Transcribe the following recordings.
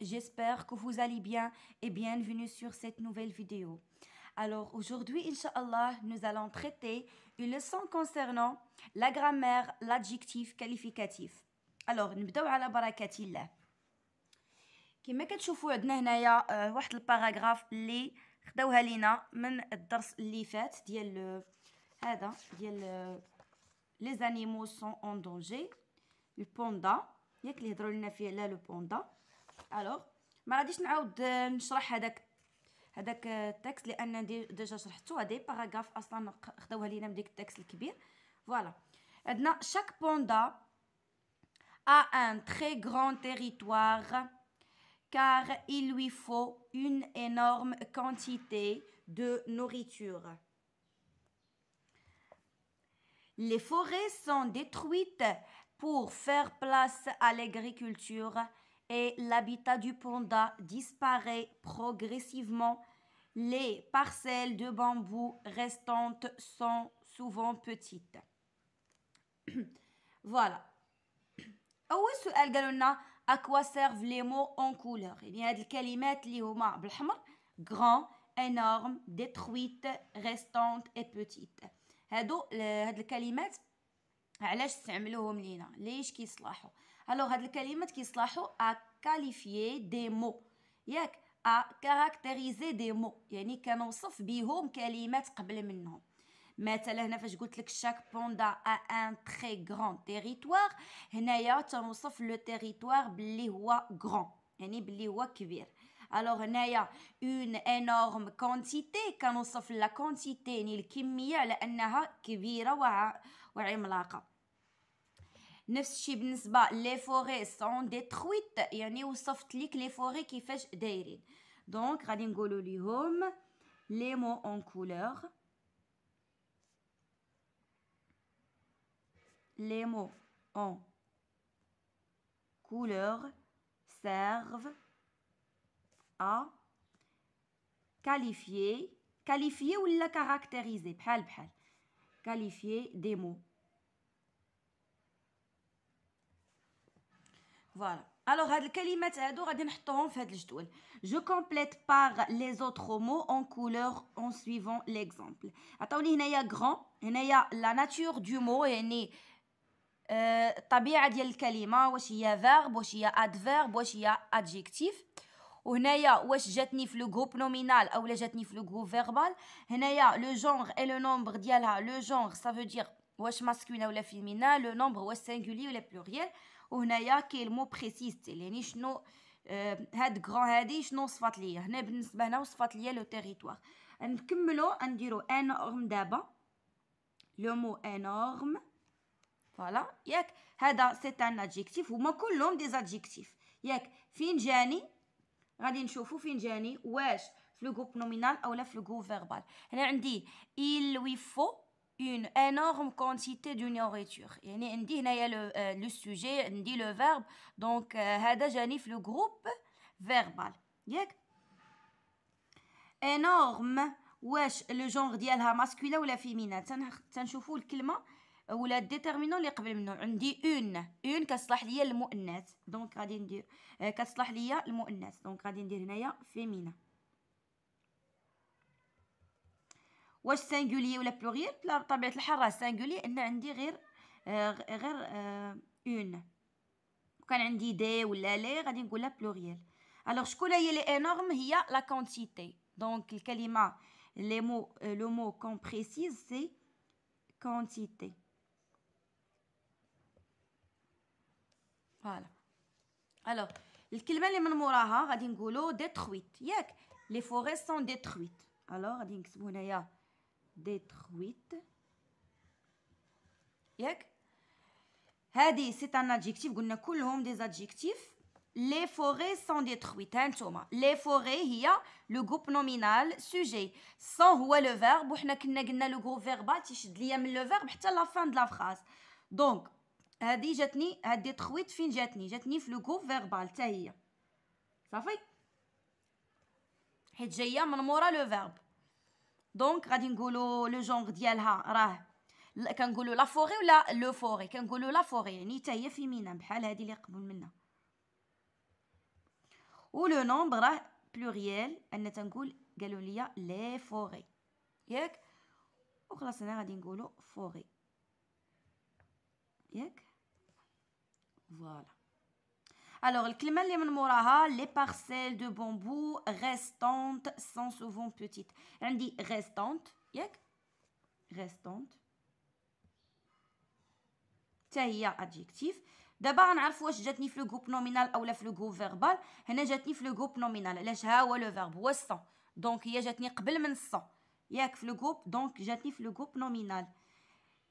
j'espère que vous allez bien et bienvenue sur cette nouvelle vidéo. Alors aujourd'hui, Inch'Allah, nous allons traiter une leçon concernant la grammaire, l'adjectif qualificatif. Alors, nous allons commencer par la barakatillah. Comme vous euh, le voyez, nous avons un paragraphe qui est en dans de se faire le fait de les animaux sont en danger. Le panda. Il y a que les drôles, il y le panda. Alors, mais je vais pas ré-au expliquer cet ce texte, parce que je l'ai déjà expliqué, ces paragraphes, اصلا, qu'ils ont pris pour nous de ce texte le grand. Voilà. chaque panda a un très grand territoire car il lui faut une énorme quantité de nourriture. Les forêts sont détruites pour faire place à l'agriculture et l'habitat du panda disparaît progressivement. Les parcelles de bambou restantes sont souvent petites. voilà. à quoi servent les mots en couleur eh grand, énorme, détruite, restante et petite. علاش استعملوهم لينا ليش كيصلحو الو هاد الكلمات كيصلحو ا كاليفيي دي مو ياك ا كاركتيريزي دي مو يعني كنوصف بهم كلمات قبل منهم مثلا هنا فاش قلت لك شاك بوندا ا ان تري غران تيريتوار هنايا تنوصف لو تيريتوار بلي هو غران يعني بلي هو كبير alors, on a une énorme quantité quand on sait que la consiténil qu'il m'a la et ne jamais qui virovaire, où il m'a la. neuf chibn's bas les forêts sont détruites et un soft clic les forêts qui fechent des rêves. donc radin'go le lihom. les mots en couleurs. les mots en couleurs servent à qualifier, qualifier ou la caractériser, qualifier des mots. Voilà. Alors, هاد الكلمات Je complète par les autres mots en couleur en suivant l'exemple. y a grand, a la nature du mot y a ديال الكلمه واش هي verb واش هي adverb واش هي adjectif. وهنايا واش جاتني في لو جروب نومينال اولا جاتني في لو جروب فيربال هنايا لو جونغ اي لو نومبر ديالها لو جونغ سا فو دير واش ماسكولين ولا فيمينال لو نومبر واش سينغولي ولا بلوريال وهنايا كاين مو بريسيز يعني شنو آه، هاد غران هادي شنو وصفات ليا هنا بالنسبه هنا وصفات ليا لو تيريتوار نكملو نديرو انورم دابا لو مو انورم فوالا ياك هذا سي ان ادجيكتيف هما كلهم دي ادجيكتيف ياك فين جاني غادي نشوفو فين جاني واش في لو جروب نومينال اولا في لو جروب فيربال هنا عندي il lui faut une énorme quantité de nourriture يعني عندي هنايا لو لو سوجي عندي لو فيرب دونك هذا جاني في لو جروب فيربال ياك énorme واش لو جونغ ديالها ماسكولا ولا فيمينا تنشوفو الكلمه ولا ديتيرمينون اللي قبل منه عندي اون اون كتصلح ليا المؤنث دونك غادي ندير آه، كتصلح ليا المؤنث دونك غادي ندير هنايا فيمينا واش سينغولي ولا بلوريال لا بطبيعه الحال راه سينغولي ان عندي غير آه، غير اون آه، وكان عندي دي ولا لي غادي نقولها بلوريال الوغ شكون هي لي انورم هي لا كونتيتي دونك الكلمه لي مو لو مو كومبريسيز سي كونتيتي Voilà. Alors, ce qui me plaît, c'est détruit ». les forêts sont détruites. Alors, on dit c'est C'est un adjectif. On tous des adjectifs. Les forêts sont détruites. Hein, les forêts, il y a le groupe nominal, sujet. Sans le verbe, le verbe, le a le verbe, la fin de la phrase. Donc, هادي جاتني هادي تخويط فين جاتني جاتني في لو كوب فيربال حتى هي صافي حيت جايه من مورا لو فيرب دونك غادي نقولوا لو جونغ ديالها راه كنقولوا لا فوري ولا لو فوري كنقولوا لا فوري يعني حتى هي فيمينين بحال هذه اللي قبل منها لو نومبر راه بلوريال انا تنقول قالوا لي لي فوري ياك وخلاص انا غادي نقولوا فوري ياك Voilà. Alors, le les parcelles de bambou restantes sont souvent petites. On dit restantes, yek, Restantes. C'est un adjectif. D'abord, on a واش جاتني le groupe nominal ou le groupe verbal. On a في le groupe nominal. Le ها هو le verbe هو Donc دونك هي le groupe من الصن. ياك le groupe, donc جاتني le groupe nominal.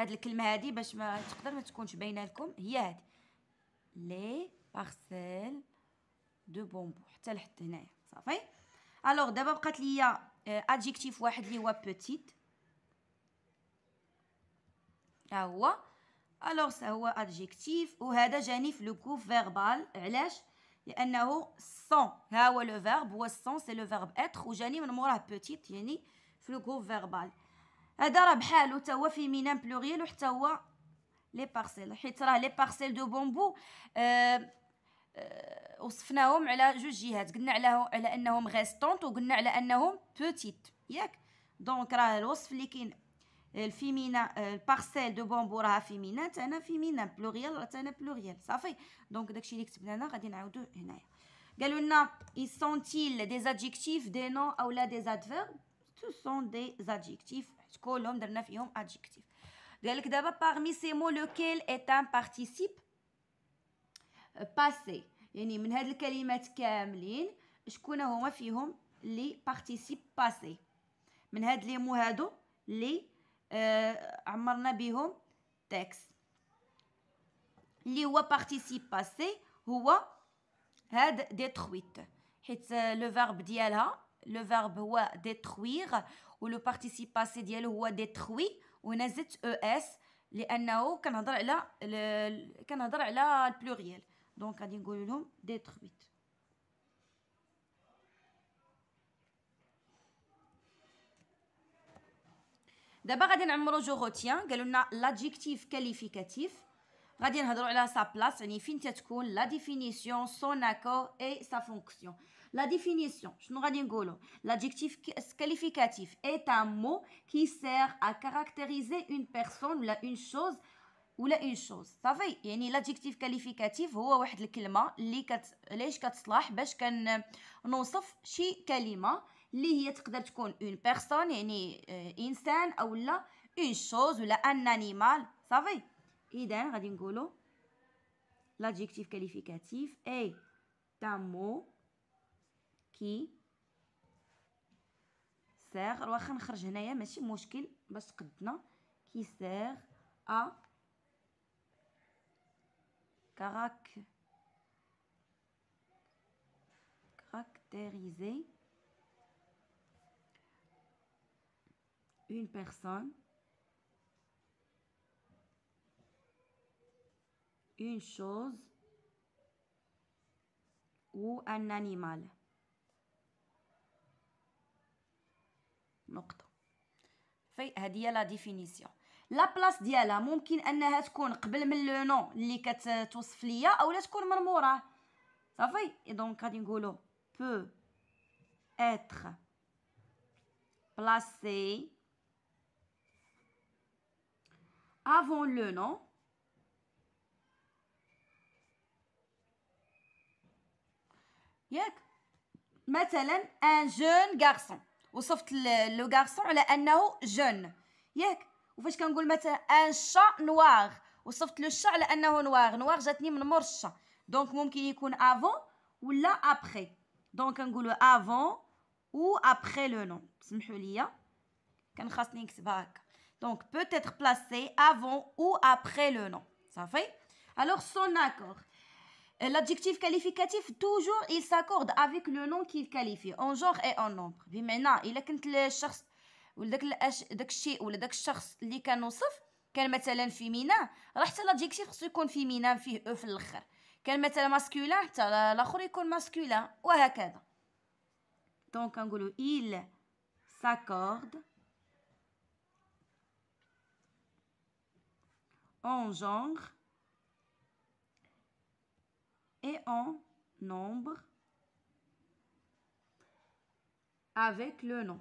هاد الكلمه هادي باش ما تقدر ما تكونش باينه لكم هي هادي لي بارسيل دو بومبو حتى لحد هنايا صافي الوغ دابا بقات ليا ادجيكتيف آه، واحد اللي هو بوتيت ها هو الوغ هو ادجيكتيف وهذا جاني في لو كوب فيربال علاش لانه سون ها هو لو فيرب هو سون سي لو فيرب اتر وجاني من موراه بوتيت يعني في لو كوب فيربال هذا راه بحالو تا هو فيمينان بلوغيل وحتى هو لي بارسيل حيت راه لي بارسيل دو بومبو أه أه وصفناهم على جوج جهات قلنا على على انهم غيستونت وقلنا على انهم بوتيت ياك دونك راه الوصف اللي كاين الفيمينا آه، آه، البارسيل دو بومبو راها فيمينا انا فيمينا بلوغيال راه انا بلوغيال صافي دونك داكشي اللي كتبنا هنا غادي نعاودوه هنايا قالوا لنا اي سونتيل دي des دي des او لا دي des adverbes سون دي des واحد كلهم درنا فيهم ادجيكتيف قالك دابا باغمي سي مو لوكيل ايت ان بارتيسيپ باسي يعني من هاد الكلمات كاملين شكون هما فيهم لي بارتيسيپ باسي من هاد لي مو هادو لي آه عمرنا بهم تكست اللي هو بارتيسيپ باسي هو هاد ديتخويت حيت لو فيرب ديالها Le verbe est détruire, ou le participe passé est détruit, ou un es. Le Canada est là, le Canada est là pluriel. Donc, il y a un mot détruit. D'abord, je retiens l'adjectif qualificatif. Il y a sa place, la définition, son accord et sa fonction. La définition, l'adjectif qualificatif est un mot qui sert à caractériser une personne ou une chose ou une chose. l'adjectif qualificatif هو واحد mot اللي كت... كتصلح باش شي اللي هي تقدر تكون l'adjectif qualificatif est un mot كي سيغ واخا نخرج هنايا ماشي مشكل باش قدنا كي سيغ ا كراك caractériser une personne, une chose ou un animal. صافي هذه هي لا ديفينيسيون لا بلاص ديالها ممكن انها تكون قبل من لو نون اللي كتوصف ليا اولا تكون من موراه صافي دونك غادي نقولو بو اتر بلاسي افون لو نون ياك مثلا ان جون غارسون sauf le garçon, est jeune. Vous un chat noir. Sauf le chat, est noir. Noir, je Donc, il avant ou là après. Donc, un avant ou après le nom. Donc, peut-être placé avant ou après le nom. Ça fait Alors, son accord l'adjectif qualificatif toujours il s'accorde avec le nom qu'il qualifie en genre et en nombre بمعنى الا كنت الشخص ولا داك داك الشيء ولا داك الشخص اللي كان كنوصف كان مثلا فيمينا راه حتى لادجيكتيف خصو يكون فيمينا فيه او في الاخر كان مثلا ماسكولان حتى الاخر يكون ماسكولان وهكذا دونك كنقولوا il s'accorde en genre et en nombre avec le nom.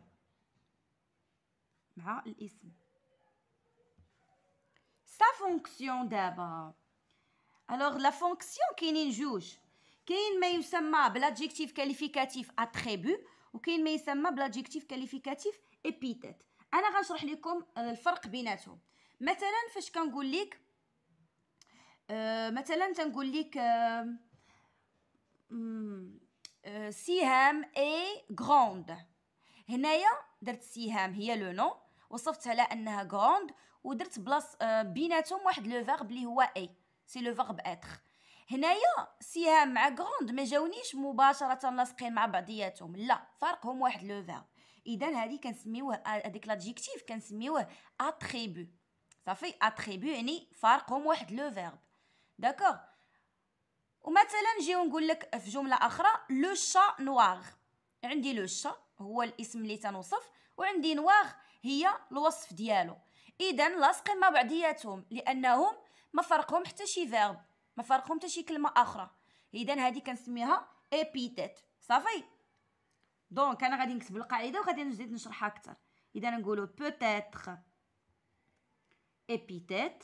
Sa fonction d'abord. Alors la fonction qui est juge, qui est l'adjectif qualificatif attribut ou qui est l'adjectif qualificatif épithète. انا غنشرح لكم الفرق بيناتهم مثلا فاش كنقول لك آه مثلا تنقول لك آه أه سهام اي غروند هنايا درت سهام هي لو نو وصفت على انها غروند ودرت بلاص آه، بيناتهم واحد لو فيرب اللي هو اي سي لو فيرب اتر هنايا سهام مع غروند ما جاونيش مباشره لاصقين مع بعضياتهم لا فرقهم واحد لو فيرب اذا هذه كنسميوه آه، هذيك لادجيكتيف كنسميوه اتريبو صافي اتريبو يعني فرقهم واحد لو فيرب داكوغ ومثلا نجيو نقول لك في جمله اخرى لو شا نواغ عندي لو شا هو الاسم اللي تنوصف وعندي نواغ هي الوصف ديالو اذا لاصقين مع بعضياتهم لانهم ما فرقهم حتى شي فيرب ما فرقهم حتى شي كلمه اخرى اذا هذه كنسميها ابيتيت صافي دونك انا غادي نكتب القاعده وغادي نزيد نشرحها اكثر اذا نقولوا بوتيتر ابيتيت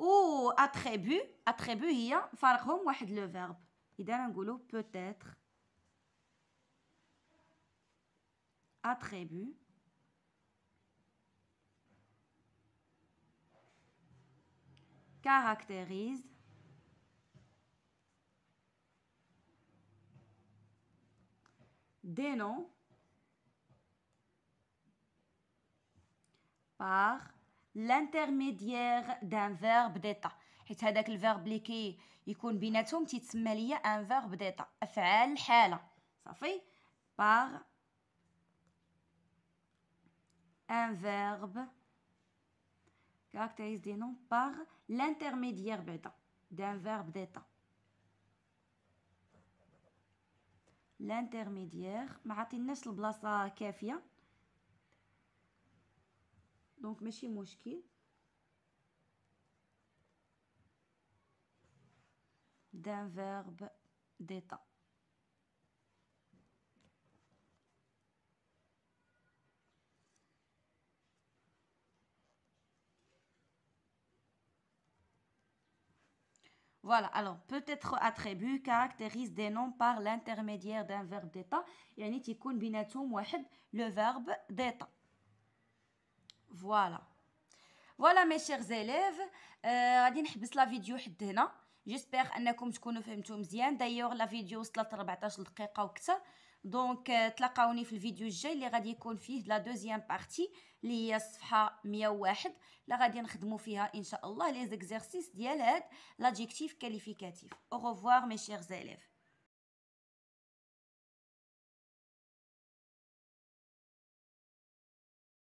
ou attribut attribut هي فرقهم واحد لو فيرب اذا peut-être attribut caractérise des noms par لانترميديير دان فيرب ديتا حيت هذاك الفيرب اللي كي يكون بيناتهم تيتسمى ليا ان فيرب ديتا افعال الحاله صافي بار ان فيرب caractérise دي noms par l'intermédiaire بعدا d'un فيرب d'état. L'intermédiaire, ما عطيناش البلاصه كافيه Donc, ماشي d'un verbe d'état. Voilà, alors peut-être attribut caractérise des noms par l'intermédiaire d'un verbe d'état. واحد، le verbe d'état. فوالا فوالا مي شيغ زيليف غادي نحبس لا فيديو حد هنا جيسبيغ انكم تكونوا فهمتوا مزيان دايوغ لا فيديو وصلت 14 دقيقه وكثر دونك euh, تلاقاوني في الفيديو الجاي اللي غادي يكون فيه لا دوزيام بارتي اللي هي الصفحه 101 اللي غادي نخدموا فيها ان شاء الله لي زيكزيرسيس ديال هاد لاجيكتيف كاليفيكاتيف او ريفوار مي شيغ زيليف